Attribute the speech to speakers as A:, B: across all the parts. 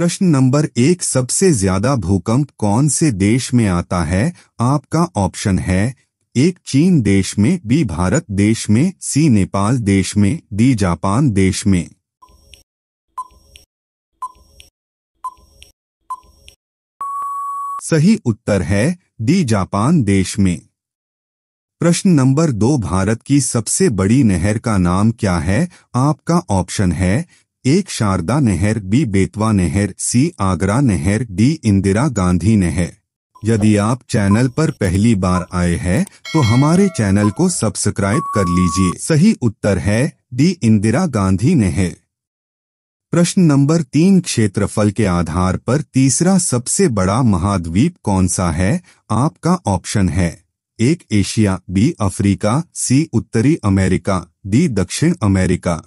A: प्रश्न नंबर एक सबसे ज्यादा भूकंप कौन से देश में आता है आपका ऑप्शन है एक चीन देश में बी भारत देश में सी नेपाल देश में डी जापान देश में सही उत्तर है डी जापान देश में प्रश्न नंबर दो भारत की सबसे बड़ी नहर का नाम क्या है आपका ऑप्शन है एक शारदा नहर बी बेतवा नहर सी आगरा नहर डी इंदिरा गांधी नहर यदि आप चैनल पर पहली बार आए हैं तो हमारे चैनल को सब्सक्राइब कर लीजिए सही उत्तर है डी इंदिरा गांधी नहर प्रश्न नंबर तीन क्षेत्रफल के आधार पर तीसरा सबसे बड़ा महाद्वीप कौन सा है आपका ऑप्शन है एक एशिया बी अफ्रीका सी उत्तरी अमेरिका डी दक्षिण अमेरिका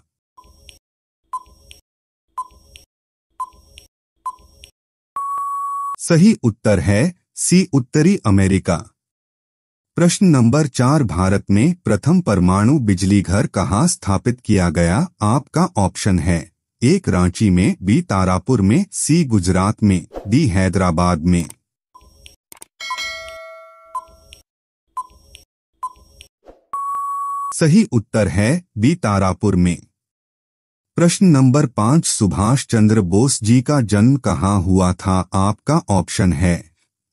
A: सही उत्तर है सी उत्तरी अमेरिका प्रश्न नंबर चार भारत में प्रथम परमाणु बिजली घर कहाँ स्थापित किया गया आपका ऑप्शन है एक रांची में बी तारापुर में सी गुजरात में डी हैदराबाद में सही उत्तर है बी तारापुर में प्रश्न नंबर पांच सुभाष चंद्र बोस जी का जन्म कहाँ हुआ था आपका ऑप्शन है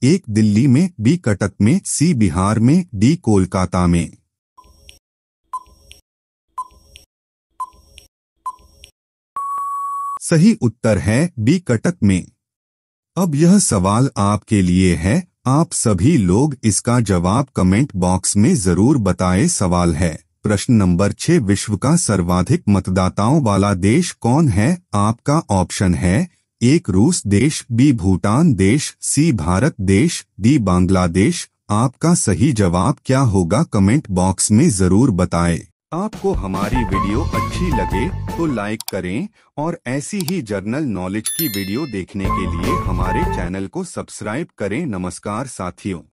A: एक दिल्ली में बी कटक में सी बिहार में डी कोलकाता में सही उत्तर है बी कटक में अब यह सवाल आपके लिए है आप सभी लोग इसका जवाब कमेंट बॉक्स में जरूर बताएं सवाल है प्रश्न नंबर छह विश्व का सर्वाधिक मतदाताओं वाला देश कौन है आपका ऑप्शन है एक रूस देश बी भूटान देश सी भारत देश डी बांग्लादेश आपका सही जवाब क्या होगा कमेंट बॉक्स में जरूर बताएं। आपको हमारी वीडियो अच्छी लगे तो लाइक करें और ऐसी ही जर्नल नॉलेज की वीडियो देखने के लिए हमारे चैनल को सब्सक्राइब करें नमस्कार साथियों